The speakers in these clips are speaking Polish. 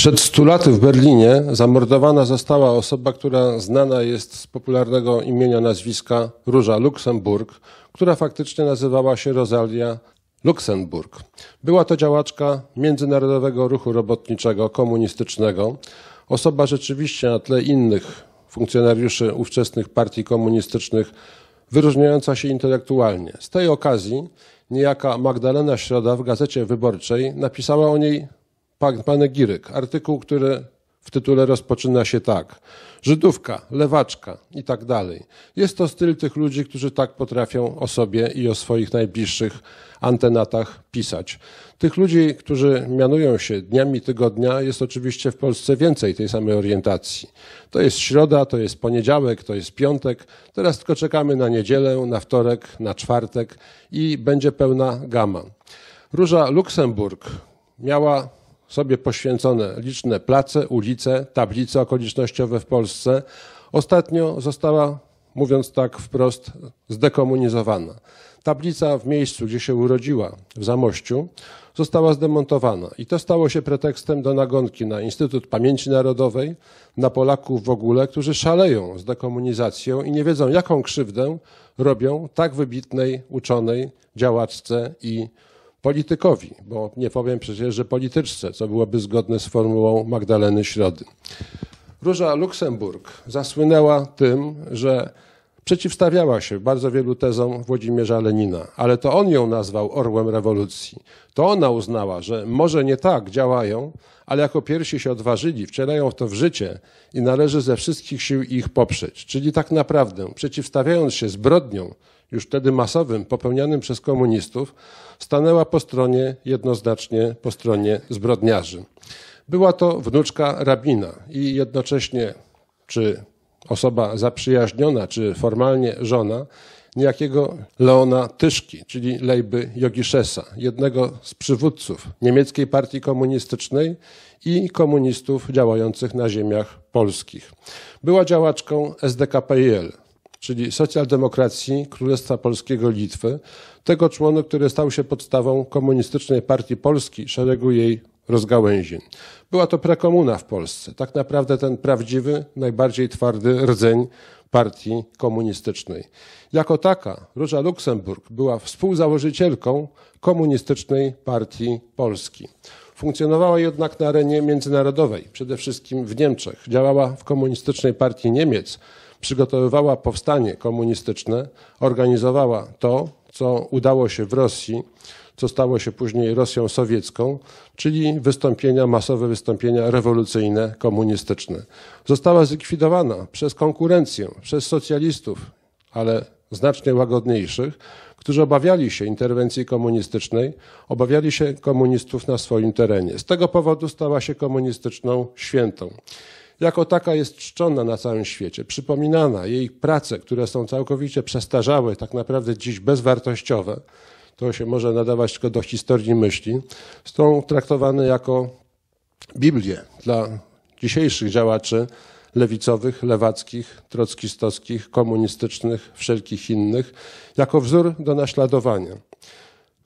Przed 100 laty w Berlinie zamordowana została osoba, która znana jest z popularnego imienia nazwiska Róża Luksemburg, która faktycznie nazywała się Rosalia Luksemburg. Była to działaczka międzynarodowego ruchu robotniczego komunistycznego, osoba rzeczywiście na tle innych funkcjonariuszy ówczesnych partii komunistycznych wyróżniająca się intelektualnie. Z tej okazji niejaka Magdalena Środa w Gazecie Wyborczej napisała o niej Giryk, artykuł, który w tytule rozpoczyna się tak. Żydówka, lewaczka i tak dalej. Jest to styl tych ludzi, którzy tak potrafią o sobie i o swoich najbliższych antenatach pisać. Tych ludzi, którzy mianują się dniami tygodnia, jest oczywiście w Polsce więcej tej samej orientacji. To jest środa, to jest poniedziałek, to jest piątek. Teraz tylko czekamy na niedzielę, na wtorek, na czwartek i będzie pełna gama. Róża Luksemburg miała sobie poświęcone liczne place, ulice, tablice okolicznościowe w Polsce, ostatnio została, mówiąc tak wprost, zdekomunizowana. Tablica w miejscu, gdzie się urodziła, w Zamościu, została zdemontowana i to stało się pretekstem do nagonki na Instytut Pamięci Narodowej, na Polaków w ogóle, którzy szaleją z dekomunizacją i nie wiedzą, jaką krzywdę robią tak wybitnej uczonej, działaczce i politykowi, bo nie powiem przecież, że polityczce, co byłoby zgodne z formułą Magdaleny Środy. Róża Luksemburg zasłynęła tym, że Przeciwstawiała się bardzo wielu tezom Włodzimierza Lenina, ale to on ją nazwał orłem rewolucji. To ona uznała, że może nie tak działają, ale jako pierwsi się odważyli, wcielają w to w życie i należy ze wszystkich sił ich poprzeć. Czyli tak naprawdę, przeciwstawiając się zbrodniom, już wtedy masowym, popełnianym przez komunistów, stanęła po stronie, jednoznacznie po stronie zbrodniarzy. Była to wnuczka rabina i jednocześnie, czy osoba zaprzyjaźniona czy formalnie żona niejakiego Leona Tyszki, czyli Lejby Jogiszesa, jednego z przywódców niemieckiej partii komunistycznej i komunistów działających na ziemiach polskich. Była działaczką SDKPL, czyli socjaldemokracji Królestwa Polskiego Litwy, tego członu, który stał się podstawą Komunistycznej Partii Polski, szeregu jej rozgałęzień. Była to prekomuna w Polsce. Tak naprawdę ten prawdziwy, najbardziej twardy rdzeń partii komunistycznej. Jako taka Róża Luksemburg była współzałożycielką komunistycznej partii Polski. Funkcjonowała jednak na arenie międzynarodowej, przede wszystkim w Niemczech. Działała w komunistycznej partii Niemiec, przygotowywała powstanie komunistyczne, organizowała to, co udało się w Rosji, co stało się później Rosją sowiecką, czyli wystąpienia, masowe wystąpienia rewolucyjne, komunistyczne. Została zlikwidowana przez konkurencję, przez socjalistów, ale znacznie łagodniejszych, którzy obawiali się interwencji komunistycznej, obawiali się komunistów na swoim terenie. Z tego powodu stała się komunistyczną świętą jako taka jest czczona na całym świecie, przypominana. Jej prace, które są całkowicie przestarzałe, tak naprawdę dziś bezwartościowe, to się może nadawać tylko do historii myśli, są traktowane jako Biblię dla dzisiejszych działaczy lewicowych, lewackich, trockistowskich, komunistycznych, wszelkich innych, jako wzór do naśladowania.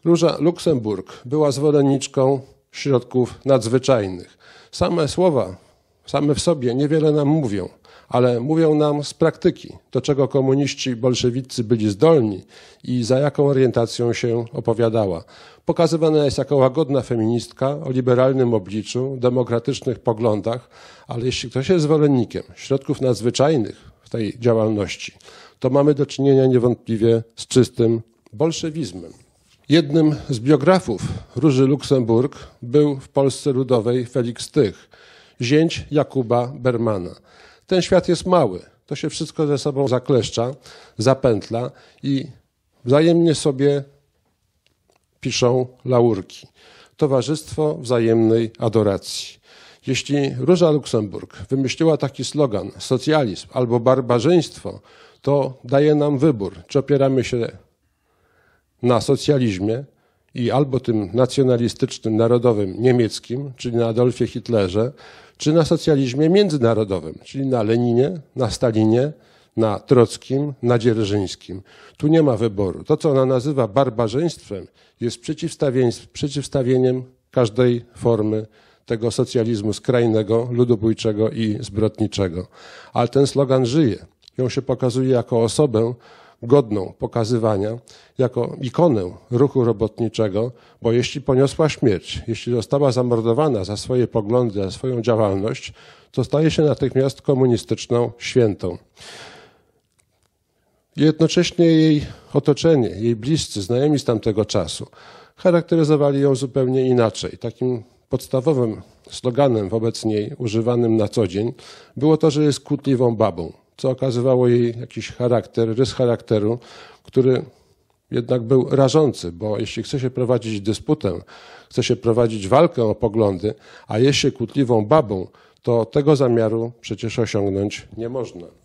Róża Luksemburg była zwolenniczką środków nadzwyczajnych. Same słowa same w sobie niewiele nam mówią, ale mówią nam z praktyki, do czego komuniści bolszewicy byli zdolni i za jaką orientacją się opowiadała. Pokazywana jest jako łagodna feministka o liberalnym obliczu, demokratycznych poglądach, ale jeśli ktoś jest zwolennikiem środków nadzwyczajnych w tej działalności, to mamy do czynienia niewątpliwie z czystym bolszewizmem. Jednym z biografów Róży Luksemburg był w Polsce Ludowej Felix Tych, zięć Jakuba Bermana. Ten świat jest mały. To się wszystko ze sobą zakleszcza, zapętla i wzajemnie sobie piszą laurki. Towarzystwo wzajemnej adoracji. Jeśli Róża Luksemburg wymyśliła taki slogan socjalizm albo barbarzyństwo, to daje nam wybór, czy opieramy się na socjalizmie, i albo tym nacjonalistycznym, narodowym niemieckim, czyli na Adolfie Hitlerze, czy na socjalizmie międzynarodowym, czyli na Leninie, na Stalinie, na Trockim, na Dzierżyńskim. Tu nie ma wyboru. To, co ona nazywa barbarzyństwem, jest przeciwstawieniem każdej formy tego socjalizmu skrajnego, ludobójczego i zbrodniczego. Ale ten slogan żyje. Ją się pokazuje jako osobę, godną pokazywania jako ikonę ruchu robotniczego, bo jeśli poniosła śmierć, jeśli została zamordowana za swoje poglądy, za swoją działalność, to staje się natychmiast komunistyczną świętą. Jednocześnie jej otoczenie, jej bliscy, znajomi z tamtego czasu charakteryzowali ją zupełnie inaczej. Takim podstawowym sloganem wobec niej używanym na co dzień było to, że jest kłótliwą babą co okazywało jej jakiś charakter, rys charakteru, który jednak był rażący, bo jeśli chce się prowadzić dysputę, chce się prowadzić walkę o poglądy, a jest się kłótliwą babą, to tego zamiaru przecież osiągnąć nie można.